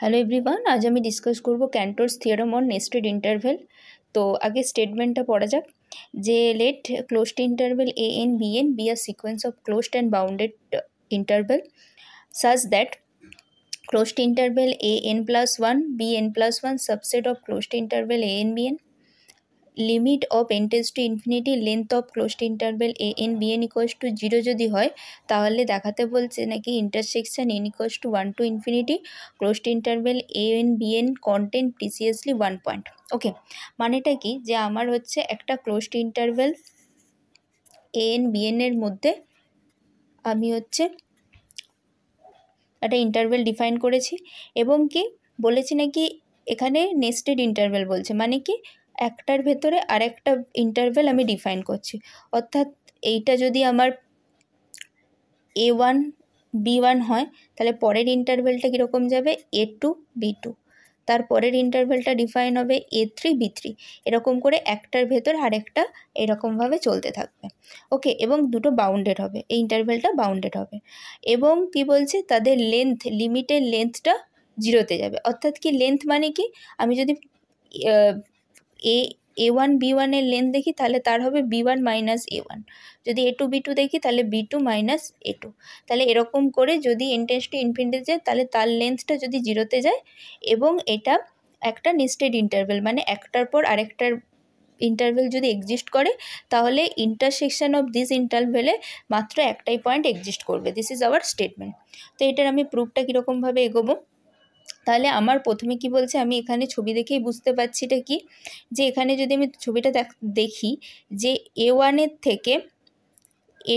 hello everyone আজ আমি discuss করব Cantor's theorem on nested interval তো আগে স্টেটমেন্টটা পড়া যাক যে let closed interval a n b n be are sequence of closed and bounded interval such that closed interval a n plus one b n plus one subset of closed interval a n b n limit of n tends to infinity length of closed interval a n b n equals to zero যদি হয় তাহলে দেখাতে বলছে নাকি intersection n equals to one to infinity closed interval a n b n content precisely one point okay মানেটা কি যে আমার হচ্ছে একটা closed interval a n b n এর মধ্যে আমি হচ্ছে একটা ইন্টারভেল ডিফাইন করেছি এবং কি বলেছি নাকি এখানে নেস্টেড ইন্টারভেল বলছে মানে কি একটার ভেতরে আরেকটা ইন্টারভেল আমি ডিফাইন করছি অর্থাৎ এইটা যদি আমার এ ওয়ান বি ওয়ান হয় তাহলে পরের ইন্টারভেলটা কীরকম যাবে এ টু বি টু তার পরের ইন্টারভেলটা ডিফাইন হবে এ থ্রি বি থ্রি এরকম করে একটার ভেতর আরেকটা এরকমভাবে চলতে থাকবে ওকে এবং দুটো বাউন্ডেড হবে এই ইন্টারভেলটা বাউন্ডেড হবে এবং কি বলছে তাদের লেন্থ লিমিটের লেন্থটা জিরোতে যাবে অর্থাৎ কি লেন্থ মানে কি আমি যদি এ এ ওয়ান বি ওয়ানের লেন্থ দেখি তাহলে তার হবে b one minus a one যদি এ টু বি টু দেখি তাহলে b two minus a two তাহলে এরকম করে যদি ইনটেন্স টু ইনফিনিটি যায় তাহলে তার লেন্থটা যদি জিরোতে যায় এবং এটা একটা নিস্টেড ইন্টারভেল মানে একটার পর আরেকটার ইন্টারভেল যদি এক্সিস্ট করে তাহলে ইন্টারসেকশন অফ দিস ইন্টারভেলে মাত্র একটাই পয়েন্ট এক্সিস্ট করবে দিস ইজ আওয়ার স্টেটমেন্ট তো এটার আমি প্রুফটা কীরকমভাবে এগোবো তাহলে আমার প্রথমে কি বলছে আমি এখানে ছবি দেখেই বুঝতে পারছি এটা কি যে এখানে যদি আমি ছবিটা দেখি যে এ ওয়ানের থেকে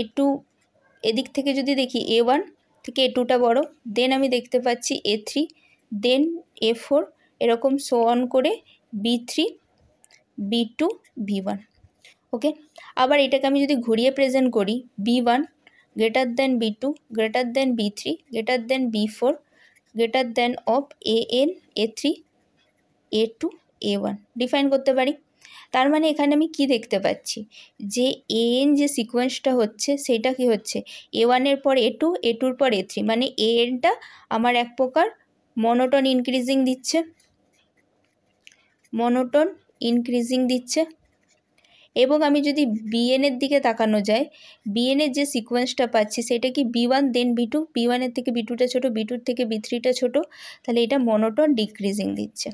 এ টু এদিক থেকে যদি দেখি এ ওয়ান থেকে এ টুটা বড়ো দেন আমি দেখতে পাচ্ছি a three then a four এরকম শো অন করে b three b two b one okay আবার এটাকে আমি যদি ঘুরিয়ে প্রেজেন্ট করি b one greater than b two greater than b three greater than b four greater than of a n a three a two a one define করতে পারি তার মানে এখানে আমি কি দেখতে পাচ্ছি যে এ এন যে সিকোয়েন্সটা হচ্ছে সেটা কি হচ্ছে এ ওয়ানের পর এ টু এ টুর পর এ থ্রি মানে এ এনটা আমার এক প্রকার মনোটন ইনক্রিজিং দিচ্ছে মনোটন ইনক্রিজিং দিচ্ছে এবং আমি যদি বিএনের দিকে তাকানো যায় বিএনের যে সিকোয়েন্সটা পাচ্ছি সেটা কি b one then b two b ওয়ানের থেকে বি টুটা ছোটো বি টুর থেকে বি থ্রিটা ছোটো তাহলে এটা মনোটন ডিক্রিজিং দিচ্ছে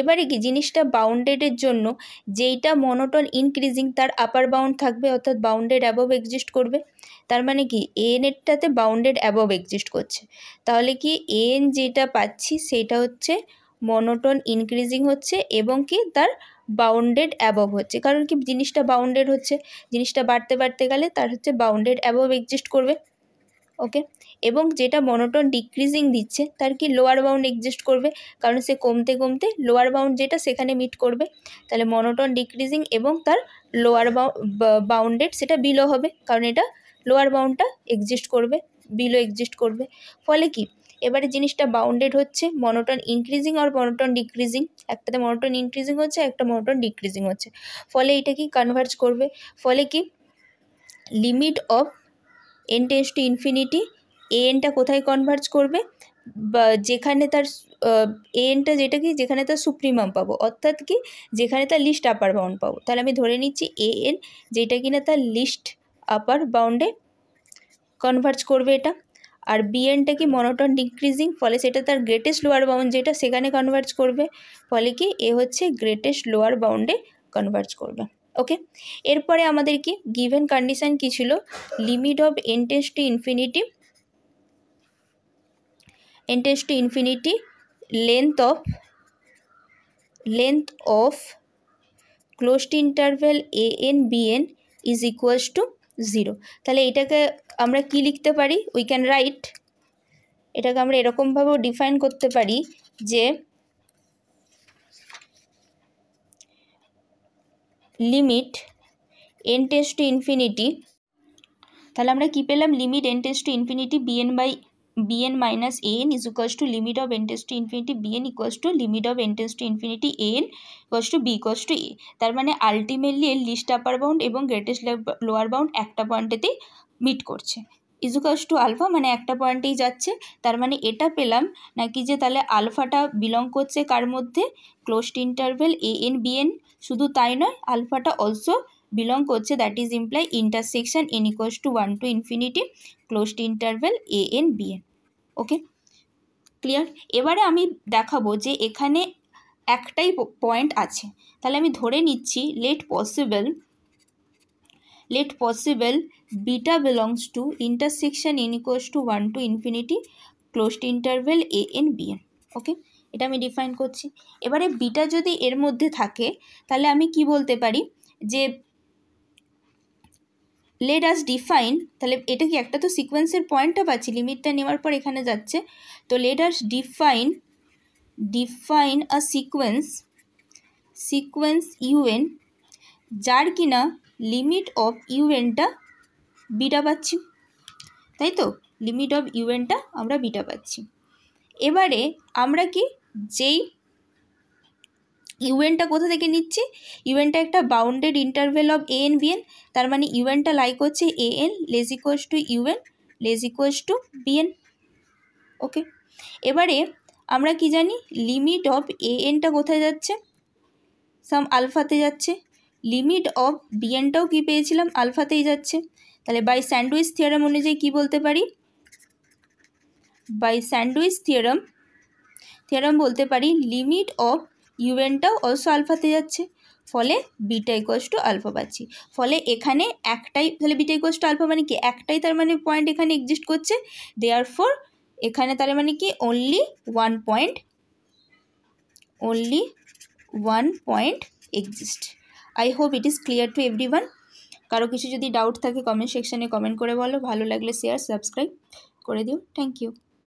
এবারে কি জিনিসটা বাউন্ডেডের জন্য যেইটা মনোটন ইনক্রিজিং তার আপার বাউন্ড থাকবে অর্থাৎ বাউন্ডেড অ্যাবভ এক্সিস্ট করবে তার মানে কি এনএরটাতে বাউন্ডেড অ্যাবভ এক্সিস্ট করছে তাহলে কি এন যেটা পাচ্ছি সেটা হচ্ছে মনোটন ইনক্রিজিং হচ্ছে এবং কি তার বাউন্ডেড অ্যাবভ হচ্ছে কারণ কি জিনিসটা বাউন্ডেড হচ্ছে জিনিসটা বাড়তে বাড়তে গেলে তার হচ্ছে বাউন্ডেড অ্যাবভ এক্সিস্ট করবে ওকে এবং যেটা মনোটন ডিক্রিজিং দিচ্ছে তার কি লোয়ার বাউন্ড এক্সিস্ট করবে কারণ সে কমতে কমতে লোয়ার বাউন্ড যেটা সেখানে মিট করবে তাহলে মনোটন ডিক্রিজিং এবং তার লোয়ার বাউন্ডেড সেটা বিলো হবে কারণ এটা লোয়ার বাউন্ডটা এক্সিস্ট করবে বিলো এক্সিস্ট করবে ফলে কি এবারে জিনিসটা বাউন্ডেড হচ্ছে মনোটন ইনক্রিজিং আর মনোটন ডিক্রিজিং একটাতে মনোটন ইনক্রিজিং হচ্ছে একটা মনোটন ডিক্রিজিং হচ্ছে ফলে এটা কি কনভার্জ করবে ফলে কি limit of n tends to infinity a এনটা কোথায় কনভার্জ করবে যেখানে তার এনটা যেটা কি যেখানে তার সুপ্রিমাম পাবো অর্থাৎ কি যেখানে তার লিস্ট আপার বাউন্ড পাবো তাহলে আমি ধরে নিচ্ছি এ এন যেটা না তার লিস্ট আপার বাউন্ডে কনভার্জ করবে এটা আর বিএনটা কি মনোটন ডিক্রিজিং ফলে সেটা তার গ্রেটেস্ট লোয়ার বাউন্ড যেটা সেখানে কনভার্জ করবে ফলে কি এ হচ্ছে গ্রেটেস্ট লোয়ার বাউন্ডে কনভার্জ করবে ওকে এরপরে আমাদের কি গিভেন কন্ডিশান কি ছিল limit of n tends to infinity n tends to infinity length of length of closed interval a n b n is is to zero তাহলে এটাকে আমরা কি লিখতে পারি উই ক্যান রাইট এটাকে আমরা এরকমভাবেও ডিফাইন করতে পারি যে limit n tends to infinity তাহলে আমরা কী পেলাম limit n tends to infinity b n by bn minus an is equals to limit of n tends to infinity bn equals to limit of n tends to infinity an equals to b equals to a তার মানে ultimately এর least upper bound এবং greatest lower bound একটা পয়েন্টেতেই meet করছে ইজুকাস two alpha মানে একটা পয়েন্টেই যাচ্ছে তার মানে এটা পেলাম নাকি যে তাহলে আলফাটা বিলং করছে কার মধ্যে closed interval a n b শুধু তাই নয় আলফাটা অলসো বিলং করছে that is imply intersection n equals to one to infinity closed interval a n b n okay clear এবারে আমি দেখাবো যে এখানে একটাই পয়েন্ট আছে তাহলে আমি ধরে নিচ্ছি let possible let possible beta belongs to intersection n equals to one to infinity closed interval a n b n okay এটা আমি ডিফাইন করছি এবারে বিটা যদি এর মধ্যে থাকে তাহলে আমি কি বলতে পারি যে লেট আস ডিফাইন তাহলে এটা কি একটা তো সিকোয়েন্সের পয়েন্টটা পাচ্ছি লিমিটটা নেওয়ার পর এখানে যাচ্ছে তো let us define define a sequence sequence u n যার কিনা লিমিট অফ ইউএনটা বিটা পাচ্ছি তাই তো লিমিট অফ ইউএনটা আমরা বিটা পাচ্ছি এবারে আমরা কি যেই ইউএনটা কোথা থেকে নিচ্ছি ইউএনটা একটা bounded interval of a n b n তার মানে ইউএনটা লাইক হচ্ছে a n less equals to u n less equals to b n okay এবারে আমরা কি জানি লিমিট অফ এ এনটা কোথায় যাচ্ছে সাম আলফাতে যাচ্ছে লিমিট অফ বিএনটাও কি পেয়েছিলাম আলফাতেই যাচ্ছে তাহলে বাই স্যান্ডউইচ থিয়ারাম অনুযায়ী কি বলতে পারি বাই স্যান্ডউইচ থিয়ারাম থিয়ারাম বলতে পারি লিমিট অফ ইউএনটাও অলসো আলফাতে যাচ্ছে ফলে বিটা ইকোয়াস টু আলফা পাচ্ছি ফলে এখানে একটাই তাহলে বিটা ইকোয়াস টু আলফা মানে কি একটাই তার মানে পয়েন্ট এখানে এক্সিস্ট করছে দেয়ার ফোর এখানে তার মানে কি only one point only one point exist I hope it is clear to everyone কারো কিছু যদি ডাউট থাকে কমেন্ট সেকশানে কমেন্ট করে বলো ভালো লাগলে শেয়ার সাবস্ক্রাইব করে দিও থ্যাংক ইউ